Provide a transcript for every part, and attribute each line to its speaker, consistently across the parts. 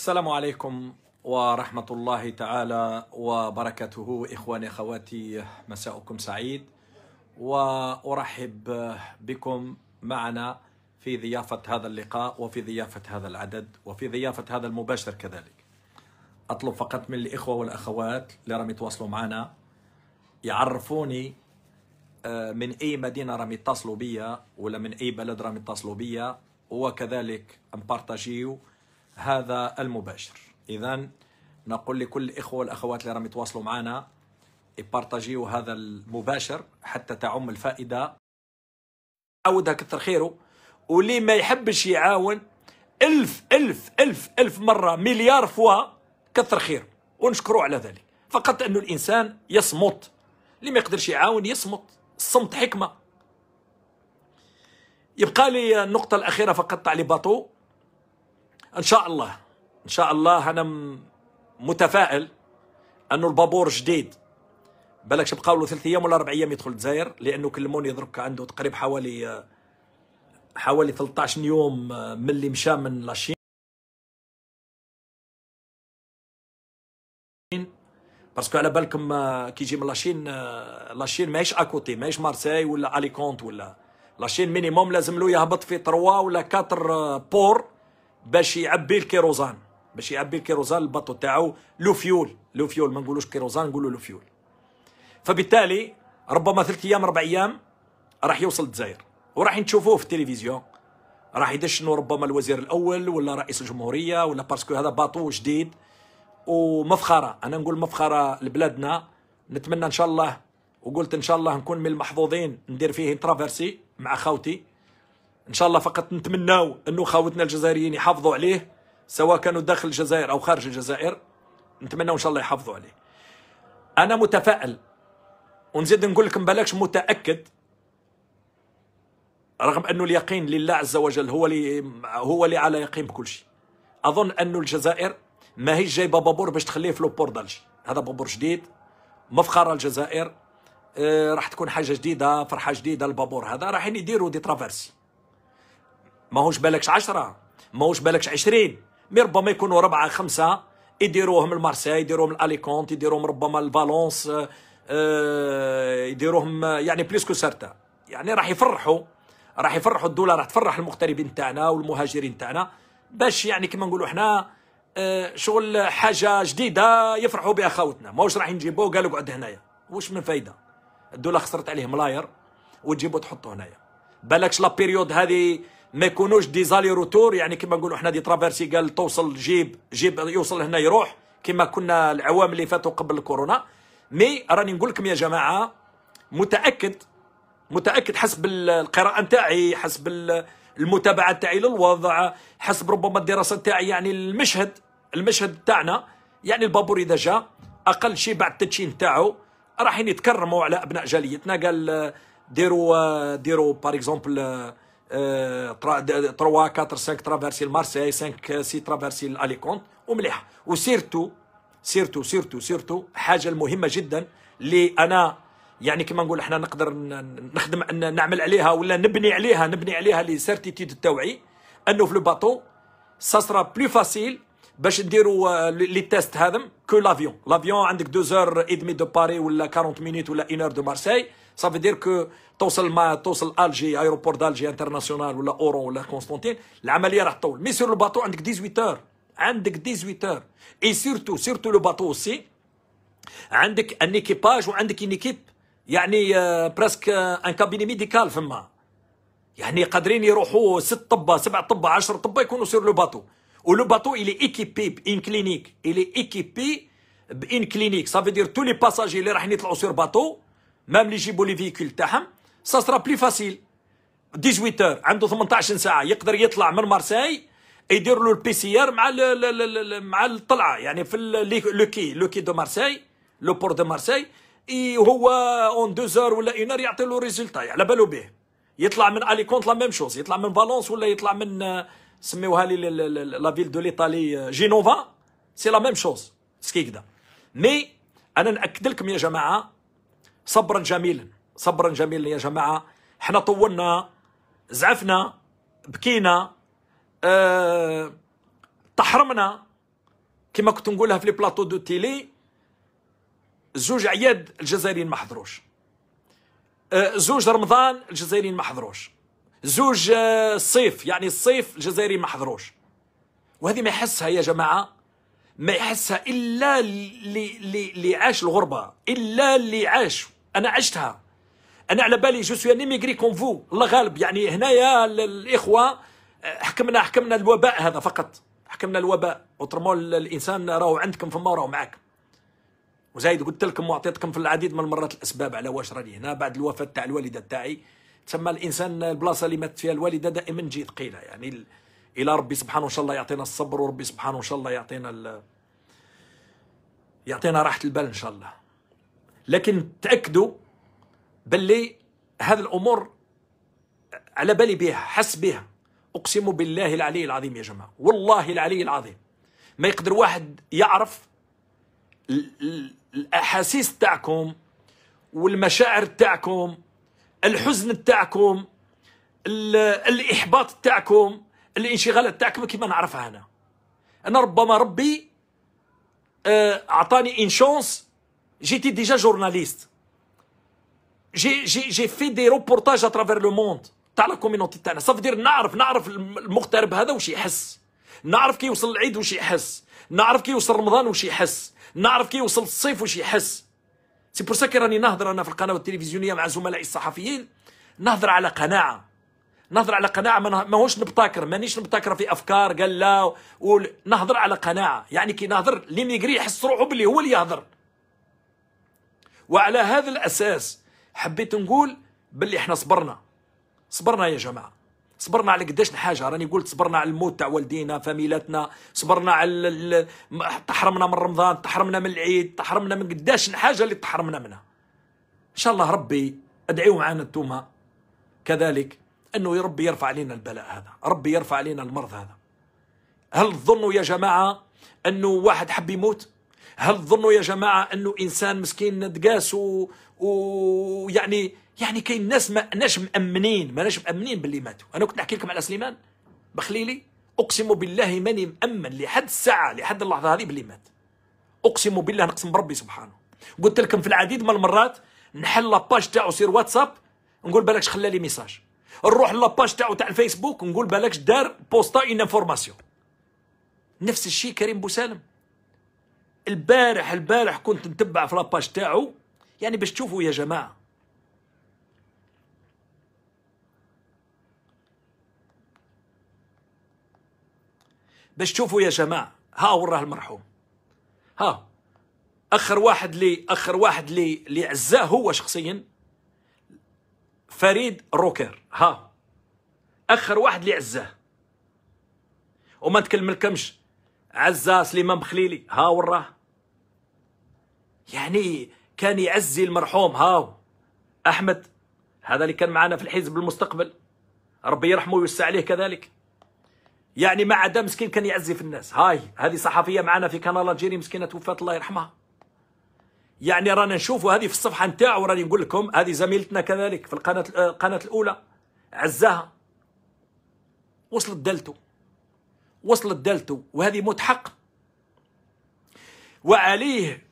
Speaker 1: السلام عليكم ورحمة الله تعالى وبركاته إخواني أخواتي مساؤكم سعيد وأرحب بكم معنا في ضيافة هذا اللقاء وفي ضيافة هذا العدد وفي ضيافة هذا المباشر كذلك أطلب فقط من الإخوة والأخوات اللي راهم يتواصلوا معنا يعرفوني آه، من أي مدينة راهم يتصلوا بيا ولا من أي بلد راهم يتصلوا بيا وكذلك أمبارتاجيو هذا المباشر اذا نقول لكل الاخوه والاخوات اللي راهم يتواصلوا معنا يبارطاجيو هذا المباشر حتى تعم الفائده عاودها كثر خيره واللي ما يحبش يعاون ألف ألف ألف ألف مرة مليار فوا كثر خير ونشكره على ذلك فقط أنه الإنسان يصمت اللي ما يقدرش يعاون يصمت الصمت حكمة يبقى لي النقطة الأخيرة فقط على باطو ان شاء الله ان شاء الله انا متفائل انه البابور جديد بالك شبقى له ثلاث ايام ولا اربع ايام يدخل الجزائر لانه كلموني درك عنده تقريبا حوالي حوالي 13 يوم آه، من اللي مشى من لاشين باسكو على بالكم آه، كي يجي من لاشين آه، لاشين ماهيش اكوتي ماهيش مارساي ولا اليكونت ولا لاشين مينيموم لازم له يهبط في 3 ولا 4 بور باش يعبي الكيروزان باش يعبي الكيروزان البطو تاعو لو فيول لو فيول ما نقولوش كيروزان نقولوا لو فيول فبالتالي ربما ثلاث ايام اربع ايام راح يوصل الجزائر وراح نشوفوه في التلفزيون راح يدشنوا ربما الوزير الاول ولا رئيس الجمهوريه ولا باسكو هذا باطو جديد ومفخره انا نقول مفخره لبلادنا نتمنى ان شاء الله وقلت ان شاء الله نكون من المحظوظين ندير فيه انترافيرسي مع خاوتي ان شاء الله فقط نتمناو انه خاوتنا الجزائريين يحافظوا عليه سواء كانوا داخل الجزائر او خارج الجزائر نتمناو ان شاء الله يحافظوا عليه انا متفائل ونزيد نقول لك مبالكش متاكد رغم انه اليقين لله عز وجل هو اللي هو اللي على يقين بكل شيء اظن انه الجزائر ما هي جايبه بابور باش تخليه في لوبور دالجي هذا بابور جديد مفخره الجزائر آه راح تكون حاجه جديده فرحه جديده البابور هذا راح يديروا دي ترافيرسي ماهوش بالكش عشرة ماهوش بالكش عشرين مي ربما يكونوا ربعة خمسة يديروهم المارسي يديروهم الاليكونت يديروهم ربما الفالونس آه، آه، يديروهم آه، يعني بليسكو سارتا يعني راح يفرحوا راح يفرحوا الدوله راح تفرح المغتربين تاعنا والمهاجرين تاعنا باش يعني كما نقولوا احنا شغل حاجه جديده يفرحوا بها خاوتنا ماهوش راح نجيبوه قالوا اقعد هنايا واش من فايده الدوله خسرت عليه ملاير وتجيبوا تحطوا هنايا بالكش لا بيريود هذه ما يكونوش دي زالي روتور يعني كما نقولوا احنا دي ترافيرسي قال توصل جيب جيب يوصل هنا يروح كما كنا العوام اللي فاتوا قبل الكورونا مي راني نقول لكم يا جماعه متاكد متاكد حسب القراءه نتاعي حسب المتابعه نتاعي للوضع حسب ربما الدراسه نتاعي يعني المشهد المشهد تاعنا يعني البابور اذا جاء اقل شيء بعد التدشين تاعو راحين يتكرموا على ابناء جاليتنا قال ديروا ديروا باغ اكزومبل 3 آه، 4 5 ترافيرسي لمارسي 5 6 ترافيرسي لاليكونت ومليح وسيرتو سيرتو سيرتو سيرتو حاجه المهمه جدا اللي انا يعني كما نقول احنا نقدر نخدم نعمل عليها ولا نبني عليها نبني عليها لي سيرتيتيد تاوعي انه في لو باتو سا سرا بلو فاسيل باش نديروا آه, لي تيست هذم كو لافيون لافيون عندك دوزور ادمي دو باري ولا 40 مينيت ولا 1 اور دو مارسي صافي دير كو توصل ما توصل الجي ايروبور دالجي انترناسيونال ولا اورون ولا كونستانتين العمليه راح تطول مي سور لو باطو عندك 18 اور عندك 18 اور اي سورتو سورتو لو باطو سي عندك ان ايكيباج وعندك ان ايكيب يعني برسك ان كابيني ميديكال فما يعني قادرين يروحوا ست طبه سبع طبه 10 طبه يكونوا سير لو باطو ولو باطو الي ايكيبي بان كلينيك الي ايكيبي بان كلينيك سافي دير تو لي veut اللي tous يطلعوا passagers, باطو مام sur يجيبوا لي les تاعهم سا سرا بلي فاسيل 18 heures, عنده 18 ساعة يقدر يطلع من مارساي يدير له البي سي ار مع مع الطلعة يعني في لو كي لو كي دو مارساي لو بور دو مارساي هو اون دو زور ولا اون يعطي له ريزولتا على بالو به يطلع من اليكونت لا ميم شوز يطلع من فالونس ولا يطلع من سميوها لي لا فيل دو ليطالي جينوفا سي لا ميم شوز سكيكدا مي انا ناكد لكم يا جماعه صبرا جميلا صبرا جميلا يا جماعه حنا طولنا زعفنا بكينا أه تحرمنا كما كنت نقولها في لي بلاطو دو تيلي زوج عياد الجزائريين ما حضروش أه زوج رمضان الجزائريين ما حضروش زوج آه، صيف يعني الصيف الجزائري ما حضروش وهذه ما يحسها يا جماعة ما يحسها إلا اللي, اللي, عاش الغربة إلا اللي عاش أنا عشتها أنا على بالي جو سوي نيميغري كون فو الله غالب يعني هنايا الإخوة آه، حكمنا حكمنا الوباء هذا فقط حكمنا الوباء وترمو الإنسان راهو عندكم فما راهو معاكم وزايد قلت لكم وعطيتكم في العديد من المرات الاسباب على واش راني هنا بعد الوفاه تاع الوالده تاعي تسمى الانسان البلاصه اللي مات فيها الوالده دائما تجي ثقيله يعني الى ربي سبحانه ان شاء الله يعطينا الصبر وربي سبحانه ان شاء الله يعطينا يعطينا راحه البال ان شاء الله لكن تاكدوا باللي هذه الامور على بالي بها حس بها اقسم بالله العلي العظيم يا جماعه والله العلي العظيم ما يقدر واحد يعرف الاحاسيس تاعكم والمشاعر تاعكم الحزن تاعكم الاحباط تاعكم الانشغالات تاعكم كيما نعرفها انا انا ربما ربي آه، اعطاني ان شونس جيتي ديجا جورناليست جي جي جي في دي روبورتاج اترافير لو موند تاع لا كومينونتي تاعنا صافي دير نعرف نعرف المغترب هذا واش يحس نعرف كي يوصل العيد واش يحس نعرف كي يوصل رمضان واش يحس نعرف كي يوصل الصيف واش يحس سي بور سا كي راني نهضر انا في القناه التلفزيونيه مع زملائي الصحفيين نهضر على قناعه نهضر على قناعه ماهوش نبتكر مانيش نبتكر في افكار قال لا نهضر على قناعه يعني كي نهضر ليميغري يحس روحه بلي هو اللي يهضر وعلى هذا الاساس حبيت نقول باللي احنا صبرنا صبرنا يا جماعه صبرنا على قداش الحاجه راني قلت صبرنا على الموت تاع والدينا فاميلاتنا صبرنا على تحرمنا من رمضان تحرمنا من العيد تحرمنا من قداش الحاجه اللي تحرمنا منها ان شاء الله ربي ادعيو معنا انتوما كذلك انه ربي يرفع علينا البلاء هذا ربي يرفع علينا المرض هذا هل تظنوا يا جماعه انه واحد حب يموت هل تظنوا يا جماعه انه انسان مسكين تقاس ويعني و... يعني يعني كاين ناس ما ناش مامنين ما ناش مامنين باللي ماتوا انا كنت نحكي لكم على سليمان بخليلي اقسم بالله ماني مامن لحد الساعه لحد اللحظه هذه باللي مات اقسم بالله نقسم بربي سبحانه قلت لكم في العديد من المرات نحل لاباج تاعو سير واتساب نقول بالكش خلى لي ميساج نروح لاباج تاعو تاع الفيسبوك نقول بالكش دار بوستا اون انفورماسيون نفس الشيء كريم بوسالم البارح البارح كنت نتبع في لاباج تاعو يعني باش تشوفوا يا جماعه باش تشوفوا يا جماعه ها وراه المرحوم ها اخر واحد لي اخر واحد لي اللي عزاه هو شخصيا فريد روكر ها اخر واحد اللي عزاه وما نتكلم الكمش عزا سليمان بخليلي ها وراه يعني كان يعزي المرحوم هاو احمد هذا اللي كان معنا في الحزب المستقبل ربي يرحمه ويوسع عليه كذلك يعني ما عدا مسكين كان يعزف الناس هاي هذه صحفية معنا في كندا الجيري مسكينة توفات الله يرحمها يعني رانا نشوفوا هذه في الصفحة نتاعو راني نقول لكم هذه زميلتنا كذلك في القناة القناة الأولى عزاها وصلت دلته وصلت دلته وهذه موت حق وعليه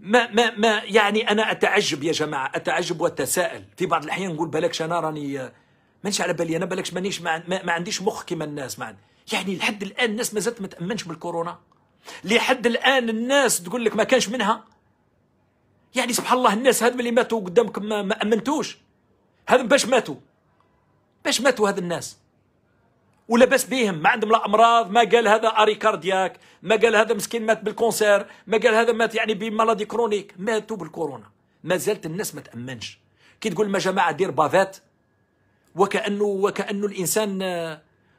Speaker 1: ما ما ما يعني انا اتعجب يا جماعه اتعجب واتساءل في بعض الاحيان نقول بالكش انا راني آه، مانيش على بالي انا بالكش مانيش ما, ما عنديش مخ كيما الناس ما عندي يعني لحد الان الناس ما زالت ما تامنش بالكورونا لحد الان الناس تقول لك ما كانش منها يعني سبحان الله الناس هذ اللي ماتوا قدامكم ما امنتوش هذ باش ماتوا باش ماتوا هذ الناس ولا باس بهم ما عندهم لا امراض ما قال هذا اري كاردياك ما قال هذا مسكين مات بالكونسير ما قال هذا مات يعني بمرض كرونيك ماتوا بالكورونا ما زالت الناس ما تامنش كي تقول ما جماعه دير بافات وكانه وكانه الانسان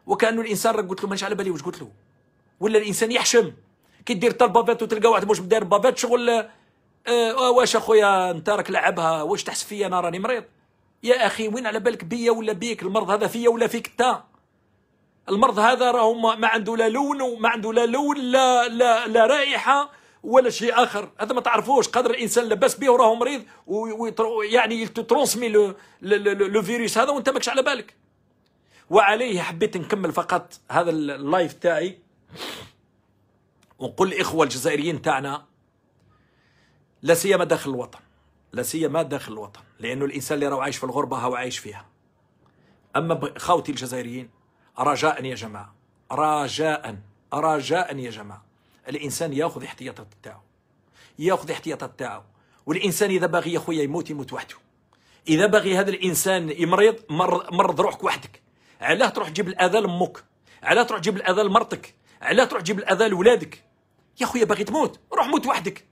Speaker 1: وكانه الانسان راه قلت له مانيش على بالي واش قلت له ولا الانسان يحشم كي دير بافيت وتلقى واحد مش داير بافيت شغل آه،, آه واش اخويا انت راك لعبها واش تحس فيا انا راني مريض يا اخي وين على بالك بيا ولا بيك المرض هذا فيا ولا فيك انت المرض هذا راه ما عنده لا لون وما عنده لا لون لا لا لا رائحه ولا شيء اخر هذا ما تعرفوش قدر الانسان لباس به وراه مريض ويعني ترونسمي لو فيروس هذا وانت ماكش على بالك وعليه حبيت نكمل فقط هذا اللايف تاعي ونقول الإخوة الجزائريين تاعنا لا سيما داخل الوطن لا سيما داخل الوطن لأنه الإنسان اللي راه عايش في الغربة هو عايش فيها أما خوتي الجزائريين رجاء يا جماعة رجاء رجاء يا جماعة الإنسان ياخذ احتياطات تاعه ياخذ احتياطات تاعه والإنسان إذا باغي يا خويا يموت يموت وحده إذا باغي هذا الإنسان يمرض مرض, مرض روحك وحدك علاه تروح تجيب الاذى لامك علاه تروح تجيب الاذى لمرتك علاه تروح تجيب الاذى لولادك يا خويا باغي تموت روح موت وحدك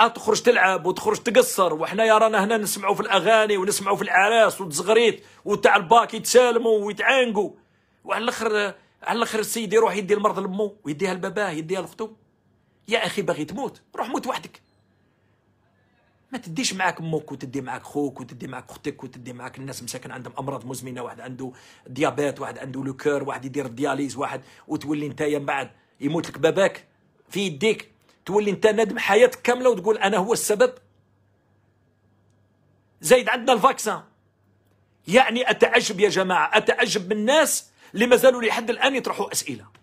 Speaker 1: أه تخرج تلعب وتخرج تقصر وحنايا رانا هنا نسمعوا في الاغاني ونسمعوا في الاعراس وتزغريت وتاع الباك يتسالموا ويتعانقوا وعلى الاخر على الاخر السيد يروح يدي المرض لامه ويديها لباباه يديها لاخته يا اخي باغي تموت روح موت وحدك ما تديش معاك امك وتدي معاك خوك وتدي معاك اختك وتدي معاك الناس مساكن عندهم امراض مزمنه واحد عنده ديابيت واحد عنده لوكور واحد يدير دياليز واحد وتولي انت من بعد يموت لك باباك في يديك تولي انت ندم حياتك كامله وتقول انا هو السبب زايد عندنا الفاكسان يعني اتعجب يا جماعه اتعجب من الناس اللي مازالوا لحد الان يطرحوا اسئله